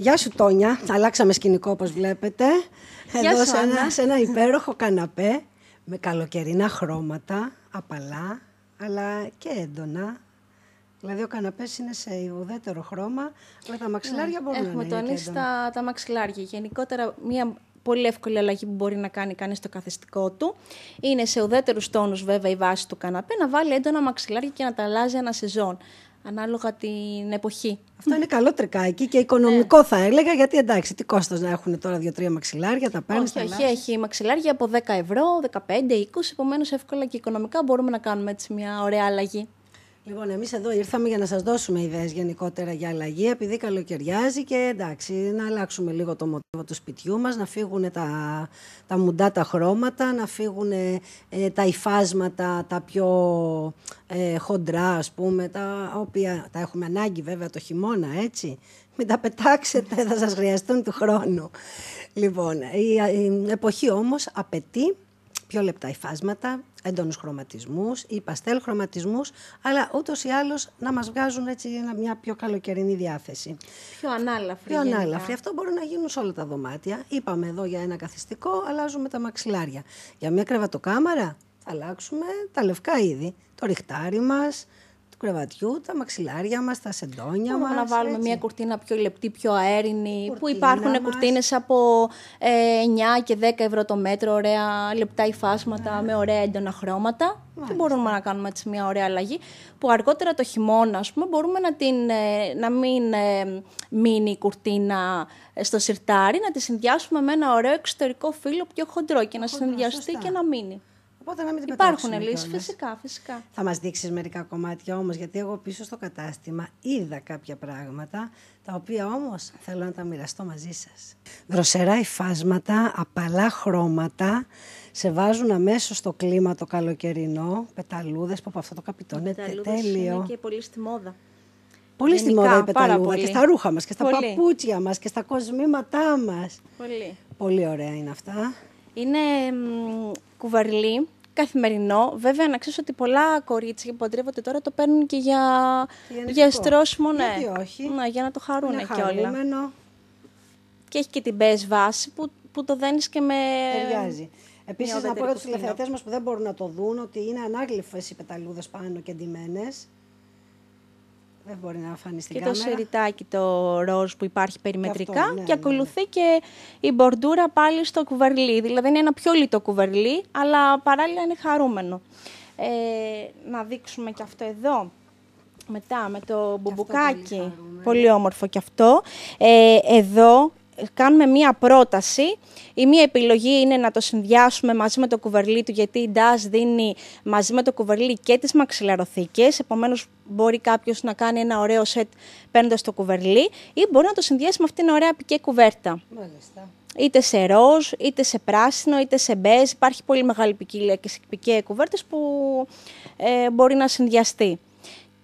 Γεια σου Τόνια, αλλάξαμε σκηνικό όπως βλέπετε. Γεια Εδώ σου, σε, ένα, σε ένα υπέροχο καναπέ με καλοκαιρινά χρώματα, απαλά, αλλά και έντονα. Δηλαδή ο καναπές είναι σε ουδέτερο χρώμα, αλλά τα μαξιλάρια ναι, μπορούν έχουμε να είναι Έχουμε τονίσει τα, μαξιλάρια. Γενικότερα μια πολύ εύκολη αλλαγή που μπορεί να κάνει κανείς στο καθεστικό του. Είναι σε ουδέτερους τόνους, βέβαια, η βάση του καναπέ να βάλει έντονα μαξιλάρια και να τα αλλάζει ένα σεζόν ανάλογα την εποχή. Αυτό είναι καλό τρικάκι και ναι. οικονομικό θα έλεγα, γιατί εντάξει, τι κόστος να έχουν τώρα δύο-τρία μαξιλάρια, τα παίρνεις. Όχι, όχι, έχει μαξιλάρια από 10 ευρώ, 15, 20, επομένως εύκολα και οικονομικά μπορούμε να κάνουμε έτσι μια ωραία αλλαγή. Λοιπόν, εμείς εδώ ήρθαμε για να σας δώσουμε ιδέες γενικότερα για αλλαγή, επειδή καλοκαιριάζει και εντάξει, να αλλάξουμε λίγο το μοτίβο του σπιτιού μας, να φύγουν τα, τα μουντά τα χρώματα, να φύγουν ε, τα υφάσματα τα πιο ε, χοντρά, ας πούμε, τα οποία τα έχουμε ανάγκη βέβαια το χειμώνα, έτσι. Μην τα πετάξετε, θα σας χρειαστούν του χρόνου. Λοιπόν, η, η εποχή όμως απαιτεί πιο λεπτά υφάσματα, έντονους χρωματισμούς ή παστέλ χρωματισμούς, αλλά ούτως ή άλλως να μας βγάζουν έτσι μια πιο καλοκαιρινή διάθεση. Πιο ανάλαφρη. Πιο ανάλαφρη. Αυτό μπορεί να γίνουν σε όλα τα δωμάτια. Είπαμε εδώ για ένα καθιστικό, αλλάζουμε τα μαξιλάρια. Για μια κρεβατοκάμαρα, αλλάξουμε τα λευκά είδη. Το ριχτάρι μας του κρεβατιού, τα μαξιλάρια μας, τα σεντόνια μας. Να βάλουμε μια κουρτίνα πιο λεπτή, πιο αέρινη. που υπάρχουν κουρτίνε κουρτίνες από 9 ε, και 10 ευρώ το μέτρο, ωραία λεπτά υφάσματα ναι. με ωραία έντονα χρώματα. Μάλιστα. Και μπορούμε να κάνουμε έτσι μια ωραία αλλαγή που αργότερα το χειμώνα ας πούμε, μπορούμε να, την, ε, να μην ε, μείνει η κουρτίνα στο σιρτάρι, να τη συνδυάσουμε με ένα ωραίο εξωτερικό φύλλο πιο χοντρό και να συνδυαστεί και να μείνει. Υπάρχουν λύσει, φυσικά, φυσικά. Θα μας δείξεις μερικά κομμάτια όμως, γιατί εγώ πίσω στο κατάστημα είδα κάποια πράγματα, τα οποία όμως θέλω να τα μοιραστώ μαζί σας. Δροσερά υφάσματα, απαλά χρώματα, σε βάζουν αμέσως στο κλίμα το καλοκαιρινό. Πεταλούδες που από αυτό το καπιτό είναι τέλειο. Είναι και πολύ στη μόδα. Πολύ Γενικά, στη μόδα η πεταλούδα και στα ρούχα μας και στα πολύ. παπούτσια μας και στα κοσμήματά μας. Πολύ. Πολύ ωραία είναι αυτά. Είναι μ, καθημερινό. Βέβαια, να ξέρω ότι πολλά κορίτσια που παντρεύονται τώρα το παίρνουν και για, για, στρώσιμο, ναι. ναι. για να το χαρούνε και όλα. Και έχει και την πες βάση που, που το δένεις και με. Ταιριάζει. Επίσης, να πω για του τηλεθεατές μας που δεν μπορούν να το δουν ότι είναι ανάγλυφες οι πεταλούδες πάνω και ντυμένες. Δεν μπορεί να φανεί στην και το σεριτάκι, το ροζ που υπάρχει περιμετρικά ναι, και, ναι, ακολουθεί ναι. και η μπορντούρα πάλι στο κουβερλί. Δηλαδή είναι ένα πιο λιτό κουβερλί, αλλά παράλληλα είναι χαρούμενο. Ε, να δείξουμε και αυτό εδώ. Μετά με το μπουμπουκάκι, πολύ, όμορφο και αυτό. Ε, εδώ κάνουμε μία πρόταση. Η μία επιλογή είναι να το συνδυάσουμε μαζί με το κουβερλί του, γιατί η DAS δίνει μαζί με το κουβερλί και τις μαξιλαροθήκες, επομένως μπορεί κάποιος να κάνει ένα ωραίο σετ παίρνοντας το κουβερλί ή μπορεί να το συνδυάσει με αυτήν την ωραία πικέ κουβέρτα. Μάλιστα. Είτε σε ροζ, είτε σε πράσινο, είτε σε μπέζ. Υπάρχει πολύ μεγάλη ποικιλία και σε πικέ κουβέρτες που ε, μπορεί να συνδυαστεί.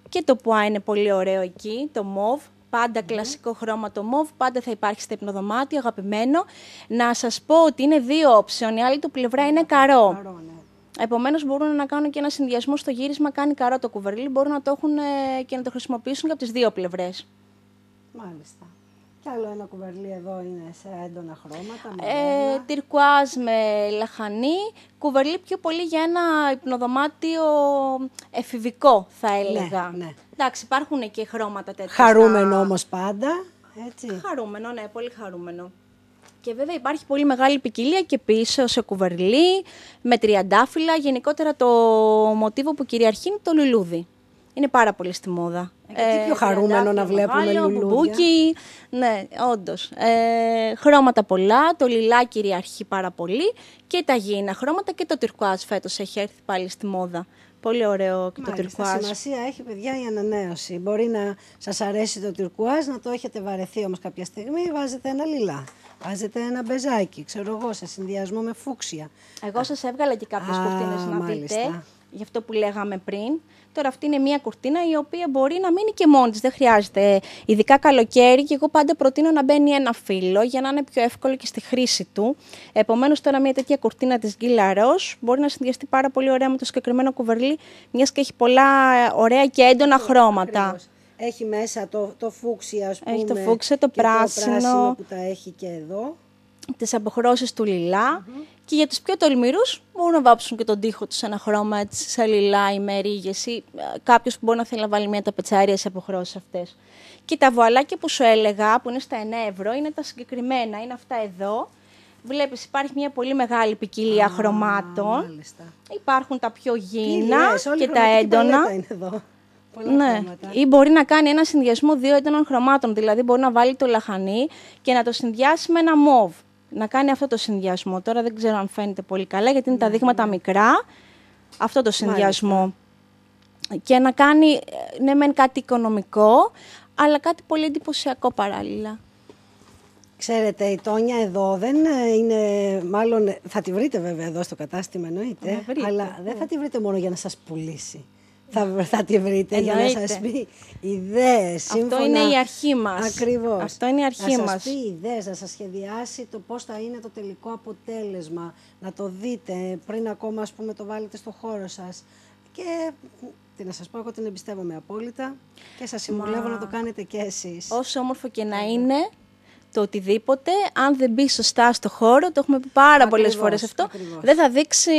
Και το πουά είναι πολύ ωραίο εκεί, το μοβ πάντα κλασικό χρώμα το μοβ, πάντα θα υπάρχει στο υπνοδωμάτια, αγαπημένο. Να σας πω ότι είναι δύο όψεων, η άλλη του πλευρά είναι καρό. Ναι. Επομένως Επομένω, μπορούν να κάνουν και ένα συνδυασμό στο γύρισμα. Κάνει καρό το κουβερλί, μπορούν να το έχουν και να το χρησιμοποιήσουν και από τις δύο πλευρές. Μάλιστα. Και άλλο ένα κουβερλί εδώ είναι σε έντονα χρώματα. Ε, τυρκουάζ με λαχανή. Κουβερλί πιο πολύ για ένα υπνοδωμάτιο εφηβικό, θα ναι, έλεγα. Ναι, ναι. Εντάξει, υπάρχουν και χρώματα τέτοια. Χαρούμενο όμως πάντα. Έτσι. Χαρούμενο, ναι, πολύ χαρούμενο. Και βέβαια υπάρχει πολύ μεγάλη ποικιλία και πίσω σε κουβερλί, με τριαντάφυλλα. Γενικότερα το μοτίβο που κυριαρχεί είναι το λουλούδι είναι πάρα πολύ στη μόδα. Ε, και τι πιο ε, χαρούμενο να βλέπουμε βάλω, λουλούδια. ναι, όντως. Ε, χρώματα πολλά, το λιλά κυριαρχεί πάρα πολύ και τα γήινα χρώματα και το τυρκουάζ φέτος έχει έρθει πάλι στη μόδα. Πολύ ωραίο και Μάλιστα, το τυρκουάζ. Σημασία έχει, παιδιά, η ανανέωση. Μπορεί να σας αρέσει το τυρκουάζ, να το έχετε βαρεθεί όμως κάποια στιγμή. Βάζετε ένα λιλά. Βάζετε ένα μπεζάκι, ξέρω εγώ, σε συνδυασμό με φούξια. Εγώ σας έβγαλα και κάποιες κουρτίνες να πείτε γι' αυτό που λέγαμε πριν. Τώρα αυτή είναι μια κουρτίνα η οποία μπορεί να μείνει και μόνη της, δεν χρειάζεται. Ειδικά καλοκαίρι και εγώ πάντα προτείνω να μπαίνει ένα φύλλο για να είναι πιο εύκολο και στη χρήση του. Επομένως τώρα μια τέτοια κουρτίνα της Ρος μπορεί να συνδυαστεί πάρα πολύ ωραία με το συγκεκριμένο κουβερλί, μιας και έχει πολλά ε, ωραία και έντονα χρώματα. Έχει μέσα το, το φούξι, ας πούμε. Έχει το φούξι, το πράσινο. Το πράσινο που τα έχει και εδώ τις αποχρώσεις του λιλα mm-hmm. και για τους πιο τολμηρούς μπορούν να βάψουν και τον τοίχο τους ένα χρώμα έτσι, σε λιλά ή με ρίγες ή ε, κάποιος που μπορεί να θέλει να βάλει μια ταπετσάρια σε αποχρώσεις αυτές. Και τα βουαλάκια που σου έλεγα που είναι στα 9 ευρώ είναι τα συγκεκριμένα, είναι αυτά εδώ. Βλέπεις υπάρχει μια πολύ μεγάλη ποικιλία χρωμάτων. Υπάρχουν τα πιο γίνα και τα έντονα. Είναι εδώ. Ναι. Ή μπορεί να κάνει ένα συνδυασμό δύο έντονων χρωμάτων. Δηλαδή μπορεί να βάλει το λαχανί και να το συνδυάσει με ένα μοβ να κάνει αυτό το συνδυασμό. Τώρα δεν ξέρω αν φαίνεται πολύ καλά, γιατί είναι τα ναι, δείγματα ναι. μικρά. Αυτό το συνδυασμό. Και να κάνει, ναι μεν κάτι οικονομικό, αλλά κάτι πολύ εντυπωσιακό παράλληλα. Ξέρετε, η Τόνια εδώ δεν ε, είναι, μάλλον ε, θα τη βρείτε βέβαια εδώ στο κατάστημα εννοείται, αλλά δεν θα ναι. τη βρείτε μόνο για να σας πουλήσει θα, θα τη βρείτε για να σας πει ιδέες. Αυτό είναι η αρχή μας. Ακριβώς. Αυτό είναι η αρχή να σας πει ιδέες, να σας σχεδιάσει το πώς θα είναι το τελικό αποτέλεσμα. Να το δείτε πριν ακόμα ας πούμε, το βάλετε στο χώρο σας. Και τι να σας πω, εγώ την εμπιστεύομαι απόλυτα και σας συμβουλεύω να το κάνετε και εσείς. Όσο όμορφο και να είναι, το οτιδήποτε, αν δεν μπει σωστά στο χώρο, το έχουμε πει πάρα πολλές φορές αυτό, δεν θα δείξει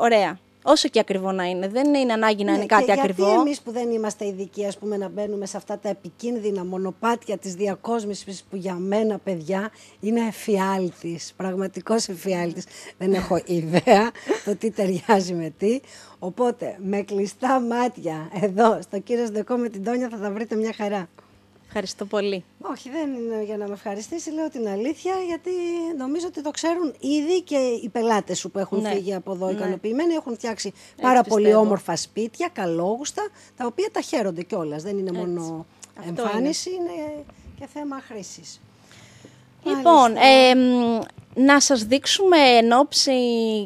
ωραία. Όσο και ακριβό να είναι. Δεν είναι ανάγκη να ναι, είναι κάτι και ακριβό. Γιατί εμείς που δεν είμαστε ειδικοί, ας πούμε, να μπαίνουμε σε αυτά τα επικίνδυνα μονοπάτια της διακόσμησης που για μένα, παιδιά, είναι εφιάλτης. Πραγματικός εφιάλτης. δεν έχω ιδέα το τι ταιριάζει με τι. Οπότε, με κλειστά μάτια εδώ, στο κύριος Σδεκό με την Τόνια, θα τα βρείτε μια χαρά. Ευχαριστώ πολύ. Όχι, δεν είναι για να με ευχαριστήσει, λέω την αλήθεια, γιατί νομίζω ότι το ξέρουν ήδη και οι πελάτες σου που έχουν ναι. φύγει από εδώ ναι. ικανοποιημένοι. Έχουν φτιάξει Έτσι πάρα πολύ όμορφα σπίτια, καλόγουστα, τα οποία τα χαίρονται κιόλας. Δεν είναι μόνο Αυτό εμφάνιση, είναι. και θέμα χρήσης. Λοιπόν, ε, να σας δείξουμε εν ώψη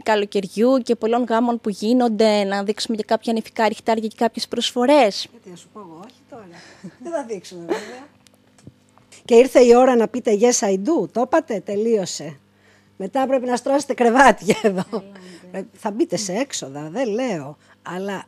καλοκαιριού και πολλών γάμων που γίνονται, να δείξουμε και κάποια νηφικά ρηχτάρια και κάποιες προσφορές. Γιατί σου πω εγώ, όχι. Δεν θα δείξουμε βέβαια. Και ήρθε η ώρα να πείτε yes I do. Το είπατε, τελείωσε. Μετά πρέπει να στρώσετε κρεβάτια εδώ. Ε, θα μπείτε σε έξοδα, δεν λέω. Αλλά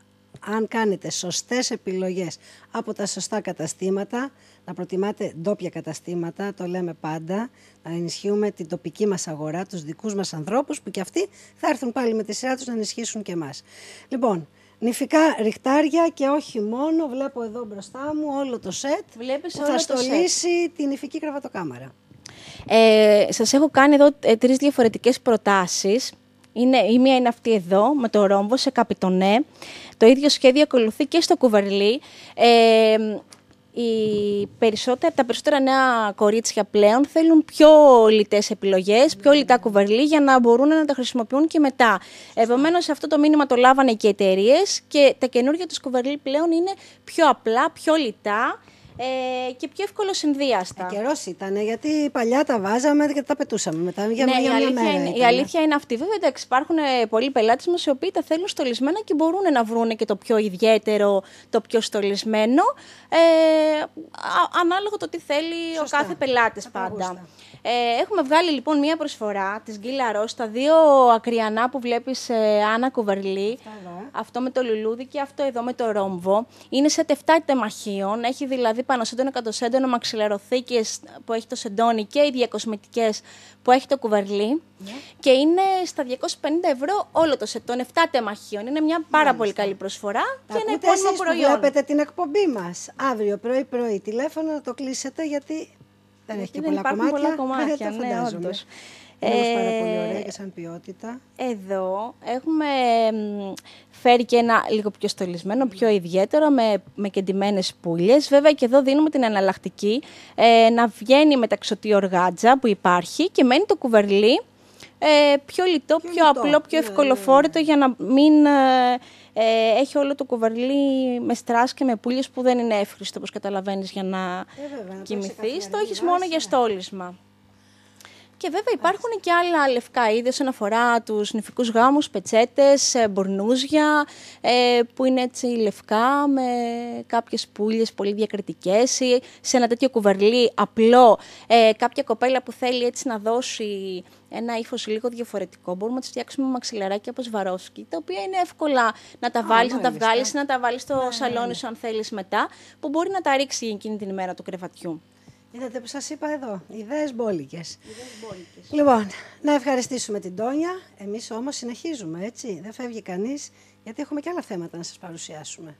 αν κάνετε σωστές επιλογές από τα σωστά καταστήματα, να προτιμάτε ντόπια καταστήματα, το λέμε πάντα, να ενισχύουμε την τοπική μας αγορά, τους δικούς μας ανθρώπους που και αυτοί θα έρθουν πάλι με τη σειρά τους να ενισχύσουν και εμάς. Λοιπόν, Νηφικά ριχτάρια και όχι μόνο, βλέπω εδώ μπροστά μου όλο το σετ Βλέπεις που θα στολίσει τη νηφική κραβατοκάμαρα. Ε, σας έχω κάνει εδώ ε, τρεις διαφορετικές προτάσεις. Είναι, η μία είναι αυτή εδώ, με το ρόμβο σε καπιτονέ. Το ίδιο σχέδιο ακολουθεί και στο κουβερλί. Ε, οι περισσότερα, τα περισσότερα νέα κορίτσια πλέον θέλουν πιο λιτές επιλογές, πιο λιτά κουβερλί για να μπορούν να τα χρησιμοποιούν και μετά. Επομένως αυτό το μήνυμα το λάβανε και οι εταιρείες και τα καινούργια τους κουβερλί πλέον είναι πιο απλά, πιο λιτά ε, και πιο εύκολο συνδύαστα. Ε, Καιρός ήταν, γιατί παλιά τα βάζαμε και τα πετούσαμε μετά. Για ναι, μια, η, αλήθεια μέρα είναι, η αλήθεια είναι αυτή. Βέβαια, εντάξει, υπάρχουν ε, πολλοί πελάτες μας οι οποίοι τα θέλουν στολισμένα και μπορούν να βρουν και το πιο ιδιαίτερο, το πιο στολισμένο. Ε, α, ανάλογα το τι θέλει ο κάθε πελάτης πάντα. Ναι. Ε, έχουμε βγάλει λοιπόν μία προσφορά της Γκίλα Ρος, τα δύο ακριανά που βλέπεις ε, Άννα αυτό με το λουλούδι και αυτό εδώ με το ρόμβο. Είναι σε τεφτά τεμαχίων. Έχει δηλαδή πάνω σέντονο, κατοσέντονο, μαξιλαροθήκες που έχει το σεντόνι και οι διακοσμητικές που έχει το κουβαρλί. Ναι. Και είναι στα 250 ευρώ όλο το σετ 7 τεμαχίων. Είναι μια πάρα πολύ καλή προσφορά Τα και ένα υπόλοιπο προϊόν. Που βλέπετε την εκπομπή μας αύριο πρωί-πρωί τηλέφωνο να το κλείσετε γιατί δεν έχει και πολλά, πολλά κομμάτια. πολλά κομμάτια, ναι, είναι πάρα πολύ ε, ωραία και σαν ποιότητα. Εδώ έχουμε φέρει και ένα λίγο πιο στολισμένο, πιο ιδιαίτερο, με, με κεντυμένες πουλιές. Βέβαια και εδώ δίνουμε την εναλλακτική ε, να βγαίνει με τα οργάτζα που υπάρχει και μένει το κουβερλί ε, πιο λιτό, πιο, απλό, πιο ναι, ναι, ναι. ευκολοφόρητο για να μην ε, ε έχει όλο το κουβαρλί με στρά και με πουλίε που δεν είναι εύχριστο, όπως καταλαβαίνεις, για να ε, Το έχεις μόνο για στόλισμα. Και βέβαια υπάρχουν και άλλα λευκά είδη όσον αφορά τους νηφικούς γάμους, πετσέτες, ε, μπορνούζια, ε, που είναι έτσι λευκά με κάποιες πουλίε πολύ διακριτικές. Σε ένα τέτοιο κουβερλί απλό, ε, κάποια κοπέλα που θέλει έτσι να δώσει ένα ύφος λίγο διαφορετικό. Μπορούμε να της φτιάξουμε μαξιλαράκι από σβαρόσκι, τα οποία είναι εύκολα να τα βάλεις, να τα βγάλει, να τα βάλεις στο ναι. σαλόνι σου αν θέλεις μετά, που μπορεί να τα ρίξει εκείνη την ημέρα του κρεβατιού. Είδατε που σας είπα εδώ, ιδέες μπόλικες. Ιδέες Λοιπόν, να ευχαριστήσουμε την Τόνια. Εμείς όμως συνεχίζουμε, έτσι. Δεν φεύγει κανείς, γιατί έχουμε και άλλα θέματα να σας παρουσιάσουμε.